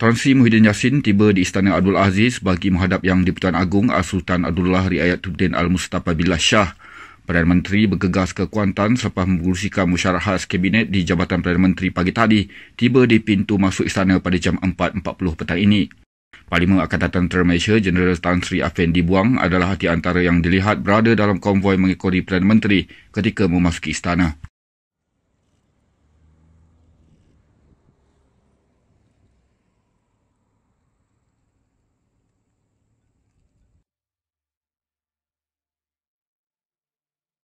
Tan Sri Muhyiddin Yassin tiba di Istana Abdul Aziz bagi menghadap Yang di-Pertuan Agong Al-Sultan Abdullah Riayatuddin Al-Mustafa Billah Shah. Perdana Menteri bergegas ke Kuantan selepas menguruskan musyarah khas Kabinet di Jabatan Perdana Menteri pagi tadi tiba di pintu masuk istana pada jam 4.40 petang ini. Parlimen Akatan Tentera Malaysia Jeneral Tan Sri Afin Dibuang adalah di antara yang dilihat berada dalam konvoi mengikuti Perdana Menteri ketika memasuki istana.